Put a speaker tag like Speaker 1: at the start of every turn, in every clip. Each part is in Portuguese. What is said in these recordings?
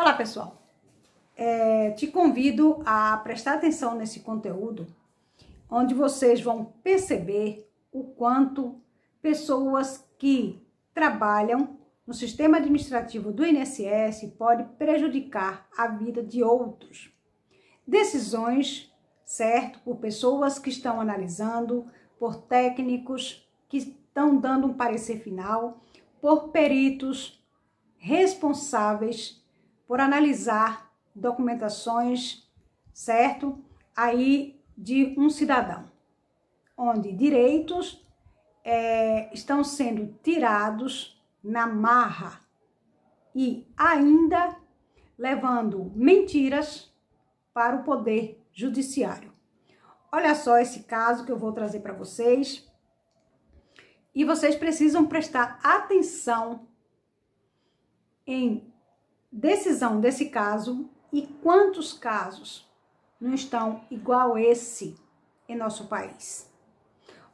Speaker 1: Olá, pessoal. É, te convido a prestar atenção nesse conteúdo, onde vocês vão perceber o quanto pessoas que trabalham no sistema administrativo do INSS podem prejudicar a vida de outros. Decisões, certo, por pessoas que estão analisando, por técnicos que estão dando um parecer final, por peritos responsáveis por analisar documentações, certo? Aí de um cidadão, onde direitos é, estão sendo tirados na marra e ainda levando mentiras para o poder judiciário. Olha só esse caso que eu vou trazer para vocês. E vocês precisam prestar atenção em decisão desse caso e quantos casos não estão igual esse em nosso país.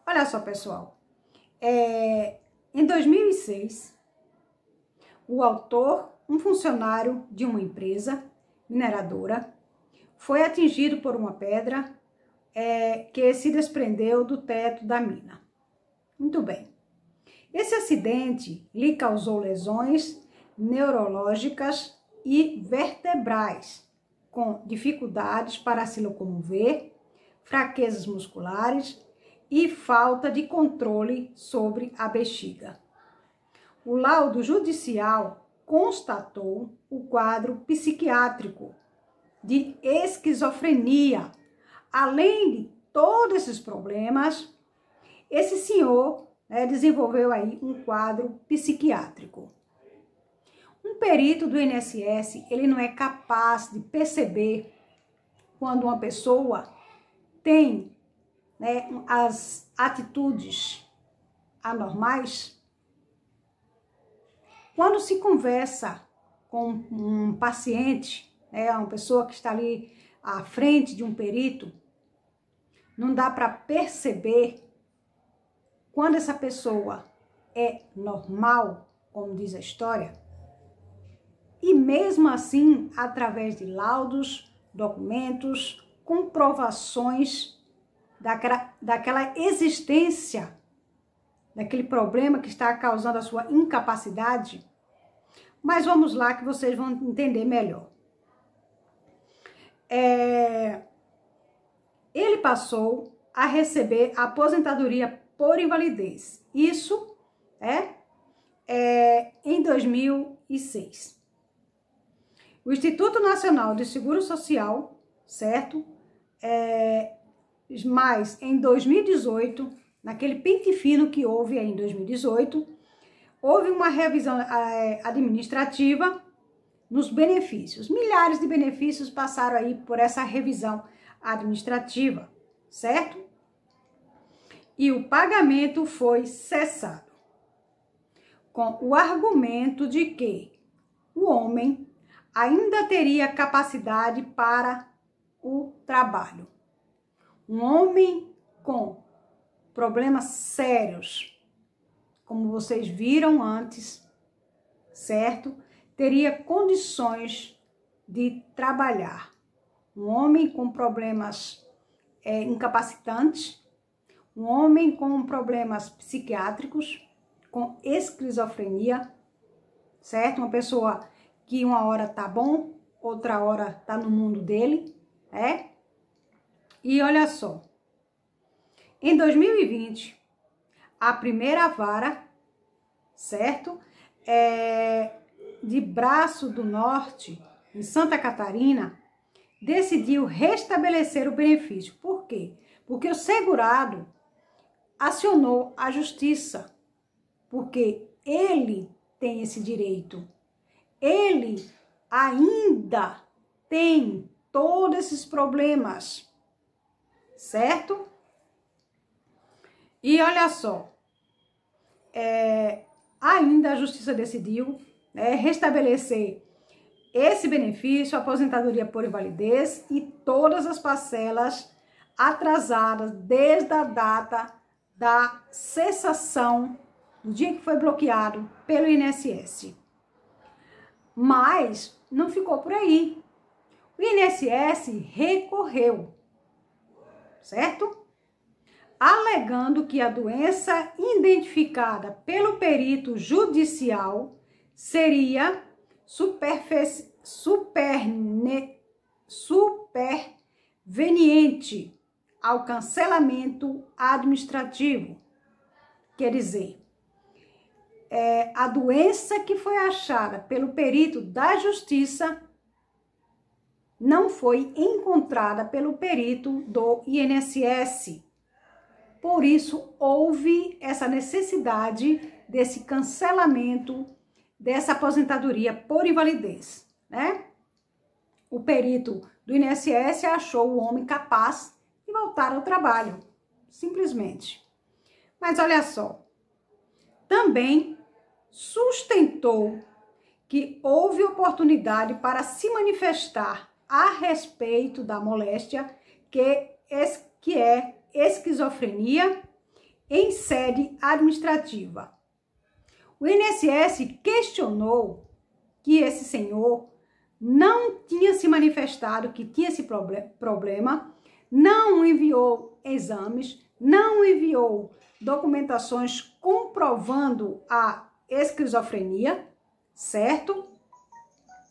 Speaker 1: Olha só, pessoal. É, em 2006, o autor, um funcionário de uma empresa mineradora, foi atingido por uma pedra é, que se desprendeu do teto da mina. Muito bem. Esse acidente lhe causou lesões neurológicas e vertebrais, com dificuldades para se locomover, fraquezas musculares e falta de controle sobre a bexiga. O laudo judicial constatou o quadro psiquiátrico de esquizofrenia. Além de todos esses problemas, esse senhor né, desenvolveu aí um quadro psiquiátrico. Um perito do INSS, ele não é capaz de perceber quando uma pessoa tem né, as atitudes anormais. Quando se conversa com um paciente, né, uma pessoa que está ali à frente de um perito, não dá para perceber quando essa pessoa é normal, como diz a história, e, mesmo assim, através de laudos, documentos, comprovações daquela, daquela existência, daquele problema que está causando a sua incapacidade. Mas vamos lá que vocês vão entender melhor. É, ele passou a receber aposentadoria por invalidez. Isso é, é em 2006. O Instituto Nacional de Seguro Social, certo? É, mas em 2018, naquele pente fino que houve aí em 2018, houve uma revisão é, administrativa nos benefícios. Milhares de benefícios passaram aí por essa revisão administrativa, certo? E o pagamento foi cessado, com o argumento de que o homem ainda teria capacidade para o trabalho. Um homem com problemas sérios, como vocês viram antes, certo? Teria condições de trabalhar. Um homem com problemas é, incapacitantes, um homem com problemas psiquiátricos, com esquizofrenia, certo? Uma pessoa que uma hora tá bom, outra hora tá no mundo dele, é? E olha só. Em 2020, a primeira vara, certo? É, de Braço do Norte, em Santa Catarina, decidiu restabelecer o benefício. Por quê? Porque o segurado acionou a justiça, porque ele tem esse direito ele ainda tem todos esses problemas, certo? E olha só, é, ainda a justiça decidiu né, restabelecer esse benefício, aposentadoria por invalidez e todas as parcelas atrasadas desde a data da cessação, do dia que foi bloqueado pelo INSS. Mas não ficou por aí. O INSS recorreu, certo? Alegando que a doença identificada pelo perito judicial seria superne... superveniente ao cancelamento administrativo. Quer dizer, é, a doença que foi achada pelo perito da justiça não foi encontrada pelo perito do INSS. Por isso, houve essa necessidade desse cancelamento dessa aposentadoria por invalidez, né? O perito do INSS achou o homem capaz de voltar ao trabalho, simplesmente. Mas olha só, também sustentou que houve oportunidade para se manifestar a respeito da moléstia que, é esquizofrenia em sede administrativa. O INSS questionou que esse senhor não tinha se manifestado que tinha esse problema, não enviou exames, não enviou documentações comprovando a esquizofrenia, certo?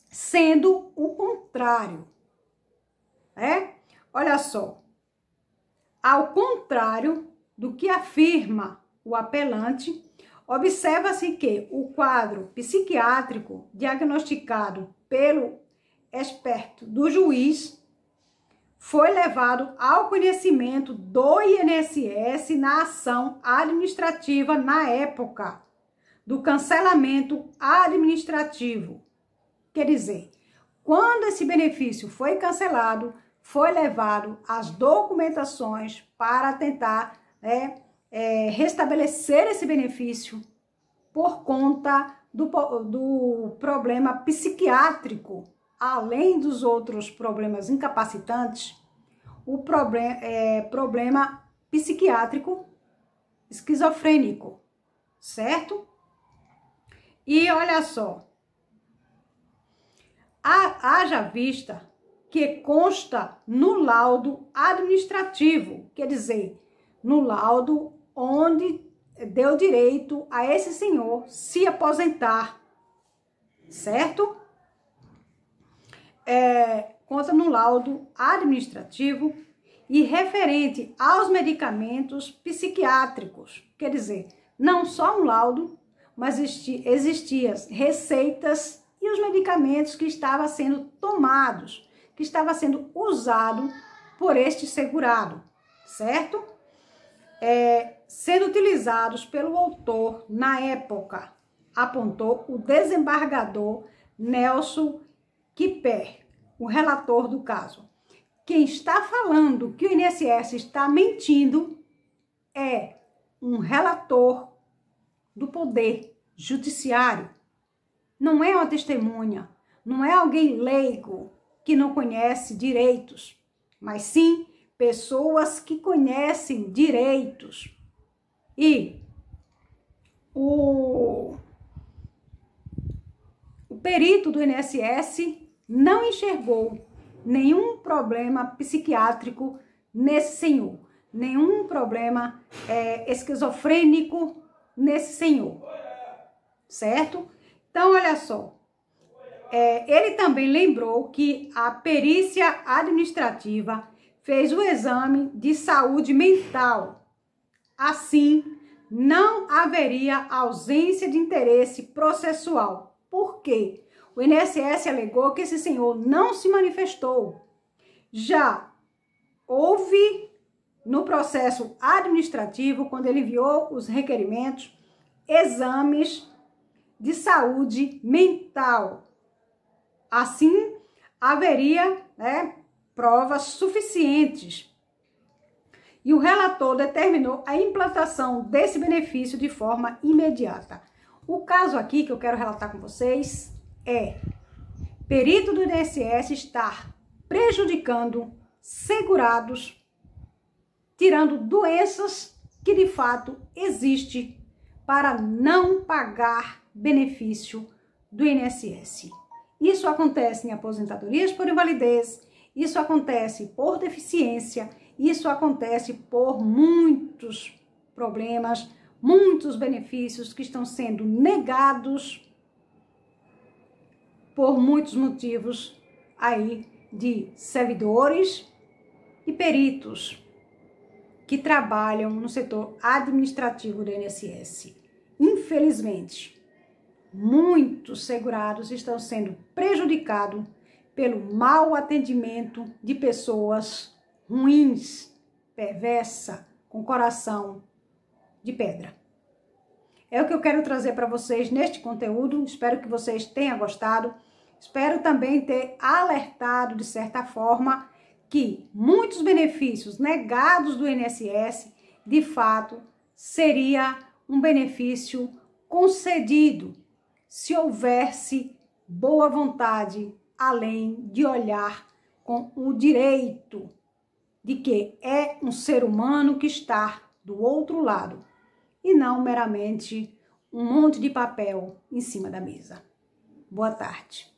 Speaker 1: Sendo o contrário, é? Olha só, ao contrário do que afirma o apelante, observa-se que o quadro psiquiátrico diagnosticado pelo experto do juiz foi levado ao conhecimento do INSS na ação administrativa na época do cancelamento administrativo. Quer dizer, quando esse benefício foi cancelado, foi levado as documentações para tentar né, é, restabelecer esse benefício por conta do, do problema psiquiátrico, além dos outros problemas incapacitantes, o problem, é, problema psiquiátrico esquizofrênico, certo? E olha só, haja vista que consta no laudo administrativo, quer dizer, no laudo onde deu direito a esse senhor se aposentar, certo? É, conta no laudo administrativo e referente aos medicamentos psiquiátricos, quer dizer, não só um laudo mas existiam receitas e os medicamentos que estavam sendo tomados, que estava sendo usado por este segurado, certo? É, sendo utilizados pelo autor na época, apontou o desembargador Nelson Kiper, o relator do caso. Quem está falando que o INSS está mentindo é um relator do poder judiciário não é uma testemunha, não é alguém leigo que não conhece direitos, mas sim pessoas que conhecem direitos. E o, o perito do INSS não enxergou nenhum problema psiquiátrico nesse senhor, nenhum problema é, esquizofrênico nesse senhor, certo? Então, olha só. É, ele também lembrou que a perícia administrativa fez o exame de saúde mental. Assim, não haveria ausência de interesse processual. Por quê? O INSS alegou que esse senhor não se manifestou. Já houve no processo administrativo, quando ele enviou os requerimentos, exames de saúde mental. Assim, haveria né, provas suficientes. E o relator determinou a implantação desse benefício de forma imediata. O caso aqui que eu quero relatar com vocês é: perito do INSS estar prejudicando segurados tirando doenças que de fato existe para não pagar benefício do INSS. Isso acontece em aposentadorias por invalidez, isso acontece por deficiência, isso acontece por muitos problemas, muitos benefícios que estão sendo negados por muitos motivos aí de servidores e peritos que trabalham no setor administrativo do INSS. Infelizmente, muitos segurados estão sendo prejudicados pelo mau atendimento de pessoas ruins, perversa, com coração de pedra. É o que eu quero trazer para vocês neste conteúdo. Espero que vocês tenham gostado. Espero também ter alertado de certa forma que muitos benefícios negados do INSS, de fato, seria um benefício concedido se houvesse boa vontade, além de olhar com o direito de que é um ser humano que está do outro lado e não meramente um monte de papel em cima da mesa. Boa tarde.